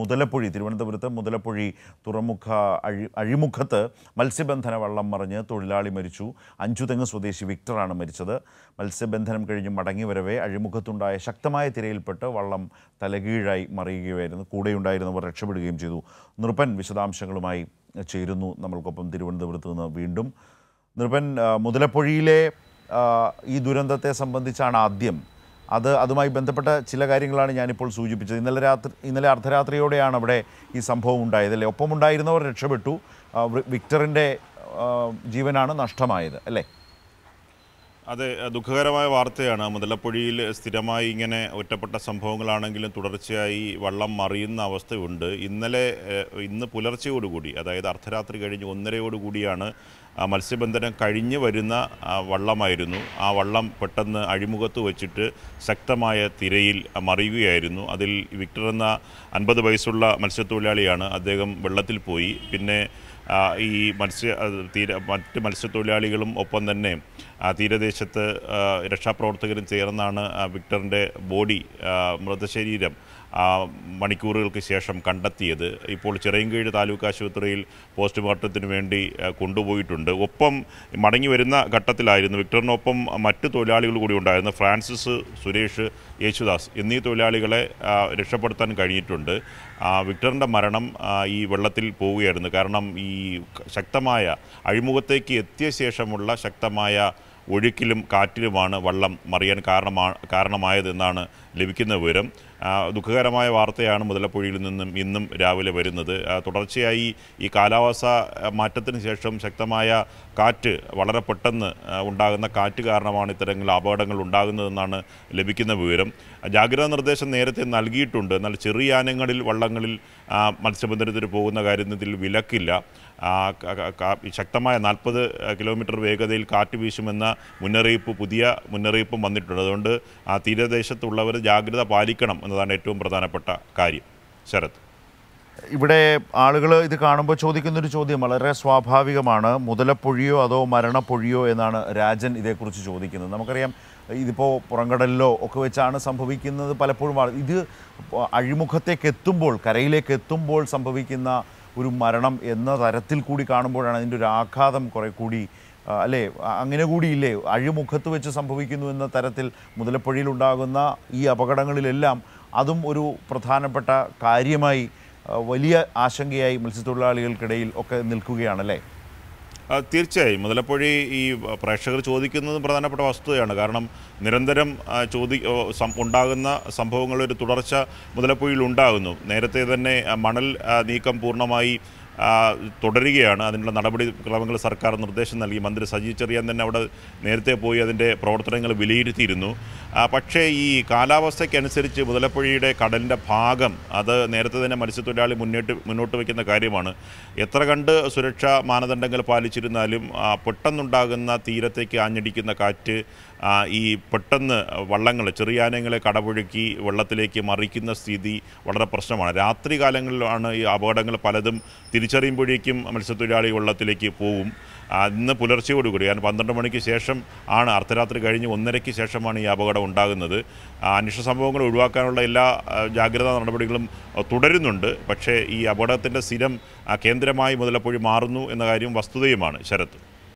മുതലപ്പുഴി തിരുവനന്തപുരത്ത് മുതലപ്പുഴി തുറമുഖ അഴി അഴിമുഖത്ത് മത്സ്യബന്ധന വള്ളം മറിഞ്ഞ് തൊഴിലാളി മരിച്ചു അഞ്ചുതെങ്ങ് സ്വദേശി വിക്ടറാണ് മരിച്ചത് മത്സ്യബന്ധനം കഴിഞ്ഞ് മടങ്ങി അഴിമുഖത്തുണ്ടായ ശക്തമായ തിരയിൽപ്പെട്ട് വള്ളം തലകീഴായി മറിയുകയായിരുന്നു കൂടെയുണ്ടായിരുന്നവർ രക്ഷപ്പെടുകയും ചെയ്തു നൃപൻ വിശദാംശങ്ങളുമായി ചേരുന്നു നമ്മൾക്കൊപ്പം തിരുവനന്തപുരത്ത് നിന്ന് വീണ്ടും നൃപൻ മുതലപ്പുഴിയിലെ ഈ ദുരന്തത്തെ സംബന്ധിച്ചാണ് ആദ്യം അത് അതുമായി ബന്ധപ്പെട്ട ചില കാര്യങ്ങളാണ് ഞാനിപ്പോൾ സൂചിപ്പിച്ചത് ഇന്നലെ രാത്രി ഇന്നലെ അർദ്ധരാത്രിയോടെയാണ് അവിടെ ഈ സംഭവം അല്ലേ ഒപ്പമുണ്ടായിരുന്നവർ രക്ഷപ്പെട്ടു വിക്ടറിൻ്റെ ജീവനാണ് നഷ്ടമായത് അല്ലേ അതെ ദുഃഖകരമായ വാർത്തയാണ് മുതലപ്പുഴയിൽ സ്ഥിരമായി ഇങ്ങനെ ഒറ്റപ്പെട്ട സംഭവങ്ങളാണെങ്കിലും തുടർച്ചയായി വള്ളം മറിയുന്ന അവസ്ഥയുണ്ട് ഇന്നലെ ഇന്ന് പുലർച്ചയോടുകൂടി അതായത് അർദ്ധരാത്രി കഴിഞ്ഞ് ഒന്നരയോടുകൂടിയാണ് മത്സ്യബന്ധനം കഴിഞ്ഞ് വരുന്ന വള്ളമായിരുന്നു ആ വള്ളം പെട്ടെന്ന് അഴിമുഖത്ത് വച്ചിട്ട് ശക്തമായ തിരയിൽ മറിയുകയായിരുന്നു അതിൽ വിക്ടർ എന്ന അൻപത് വയസ്സുള്ള മത്സ്യത്തൊഴിലാളിയാണ് അദ്ദേഹം വെള്ളത്തിൽ പോയി പിന്നെ ഈ മത്സ്യ തീര മറ്റ് മത്സ്യത്തൊഴിലാളികളും ഒപ്പം തന്നെ തീരദേശത്ത് രക്ഷാപ്രവർത്തകരും ചേർന്നാണ് വിക്ടറിൻ്റെ ബോഡി മൃതശരീരം മണിക്കൂറുകൾക്ക് ശേഷം കണ്ടെത്തിയത് ഇപ്പോൾ ചിറയൻകീഴ് താലൂക്ക് ആശുപത്രിയിൽ പോസ്റ്റ്മോർട്ടത്തിന് വേണ്ടി കൊണ്ടുപോയിട്ടുണ്ട് ഒപ്പം മടങ്ങി വരുന്ന ഘട്ടത്തിലായിരുന്നു വിക്ടറിനൊപ്പം മറ്റ് തൊഴിലാളികൾ കൂടി ഉണ്ടായിരുന്നു ഫ്രാൻസിസ് സുരേഷ് യേശുദാസ് എന്നീ തൊഴിലാളികളെ രക്ഷപ്പെടുത്താൻ കഴിഞ്ഞിട്ടുണ്ട് വിക്ടറിൻ്റെ മരണം ഈ വെള്ളത്തിൽ പോവുകയായിരുന്നു കാരണം ഈ ശക്തമായ അഴിമുഖത്തേക്ക് എത്തിയ ശേഷമുള്ള ശക്തമായ ഒഴുക്കിലും കാറ്റിലുമാണ് വള്ളം മറിയാൻ കാരണമാ കാരണമായതെന്നാണ് ലഭിക്കുന്ന വിവരം ദുഃഖകരമായ വാർത്തയാണ് മുതലപ്പുഴയിൽ നിന്നും ഇന്നും രാവിലെ വരുന്നത് തുടർച്ചയായി ഈ കാലാവസ്ഥ മാറ്റത്തിന് ശേഷം ശക്തമായ കാറ്റ് വളരെ പെട്ടെന്ന് ഉണ്ടാകുന്ന കാറ്റ് കാരണമാണ് ഇത്തരങ്ങൾ അപകടങ്ങൾ ഉണ്ടാകുന്നതെന്നാണ് ലഭിക്കുന്ന വിവരം ജാഗ്രതാ നിർദ്ദേശം നേരത്തെ നൽകിയിട്ടുണ്ട് എന്നാൽ ചെറിയ യാനങ്ങളിൽ വള്ളങ്ങളിൽ മത്സ്യബന്ധനത്തിന് പോകുന്ന കാര്യത്തിൽ വിലക്കില്ല ശക്തമായ നാൽപ്പത് കിലോമീറ്റർ വേഗതയിൽ കാറ്റ് വീശുമെന്ന മുന്നറിയിപ്പ് പുതിയ മുന്നറിയിപ്പും വന്നിട്ടുണ്ട് അതുകൊണ്ട് ആ തീരദേശത്തുള്ളവർ ജാഗ്രത പാലിക്കണം എന്നതാണ് ഏറ്റവും പ്രധാനപ്പെട്ട കാര്യം ശരത് ഇവിടെ ആളുകൾ ഇത് കാണുമ്പോൾ ചോദിക്കുന്നൊരു ചോദ്യം വളരെ സ്വാഭാവികമാണ് മുതലപ്പൊഴിയോ അതോ മരണപ്പൊഴിയോ എന്നാണ് രാജൻ ഇതേക്കുറിച്ച് ചോദിക്കുന്നത് നമുക്കറിയാം ഇതിപ്പോൾ പുറംകടലിലോ ഒക്കെ വെച്ചാണ് സംഭവിക്കുന്നത് പലപ്പോഴും ഇത് അഴിമുഖത്തേക്ക് എത്തുമ്പോൾ കരയിലേക്ക് എത്തുമ്പോൾ സംഭവിക്കുന്ന ഒരു മരണം എന്ന തരത്തിൽ കൂടി കാണുമ്പോഴാണ് അതിൻ്റെ ഒരു ആഘാതം കുറെ കൂടി അല്ലേ അങ്ങനെ കൂടിയില്ലേ അഴിമുഖത്ത് വെച്ച് സംഭവിക്കുന്നു എന്ന തരത്തിൽ ഉണ്ടാകുന്ന ഈ അപകടങ്ങളിലെല്ലാം അതും ഒരു പ്രധാനപ്പെട്ട കാര്യമായി വലിയ ആശങ്കയായി മത്സ്യത്തൊഴിലാളികൾക്കിടയിൽ ഒക്കെ നിൽക്കുകയാണല്ലേ തീർച്ചയായും മുതലപ്പൊഴി ഈ പ്രേക്ഷകർ ചോദിക്കുന്നതും പ്രധാനപ്പെട്ട വസ്തുതയാണ് കാരണം നിരന്തരം ചോദി ഉണ്ടാകുന്ന സംഭവങ്ങളൊരു തുടർച്ച മുതലപ്പൊഴിയിൽ ഉണ്ടാകുന്നു നേരത്തെ തന്നെ മണൽ നീക്കം പൂർണ്ണമായി തുടരുകയാണ് അതിനുള്ള ക്രമങ്ങൾ സർക്കാർ നിർദ്ദേശം നൽകി മന്ത്രി സജി ചെറിയാൻ തന്നെ അവിടെ നേരത്തെ പോയി അതിൻ്റെ പ്രവർത്തനങ്ങൾ വിലയിരുത്തിയിരുന്നു പക്ഷേ ഈ കാലാവസ്ഥയ്ക്കനുസരിച്ച് മുതലപ്പുഴയുടെ കടലിൻ്റെ ഭാഗം അത് നേരത്തെ തന്നെ മത്സ്യത്തൊഴിലാളി മുന്നോട്ട് മുന്നോട്ട് വയ്ക്കുന്ന കാര്യമാണ് എത്ര കണ്ട് സുരക്ഷാ മാനദണ്ഡങ്ങൾ പാലിച്ചിരുന്നാലും പെട്ടെന്നുണ്ടാകുന്ന തീരത്തേക്ക് ആഞ്ഞടിക്കുന്ന കാറ്റ് ഈ പെട്ടെന്ന് വള്ളങ്ങൾ ചെറിയാനങ്ങളെ കടപുഴുക്കി വെള്ളത്തിലേക്ക് മറിക്കുന്ന സ്ഥിതി വളരെ പ്രശ്നമാണ് രാത്രി കാലങ്ങളിലാണ് ഈ അപകടങ്ങൾ പലതും തിരി തിരിച്ചറിയുമ്പോഴേക്കും മത്സ്യത്തൊഴിലാളി വെള്ളത്തിലേക്ക് പോവും അന്ന് പുലർച്ചയോടുകൂടി കാരണം പന്ത്രണ്ട് മണിക്ക് ശേഷം ആണ് അർദ്ധരാത്രി കഴിഞ്ഞ് ഒന്നരയ്ക്ക് ശേഷമാണ് ഈ അപകടം ഉണ്ടാകുന്നത് അനിഷ്ട സംഭവങ്ങൾ ഒഴിവാക്കാനുള്ള എല്ലാ ജാഗ്രതാ നടപടികളും തുടരുന്നുണ്ട് പക്ഷേ ഈ അപകടത്തിൻ്റെ സ്ഥിരം കേന്ദ്രമായി മുതലപ്പൊഴി മാറുന്നു എന്ന കാര്യം വസ്തുതയുമാണ് ശരത്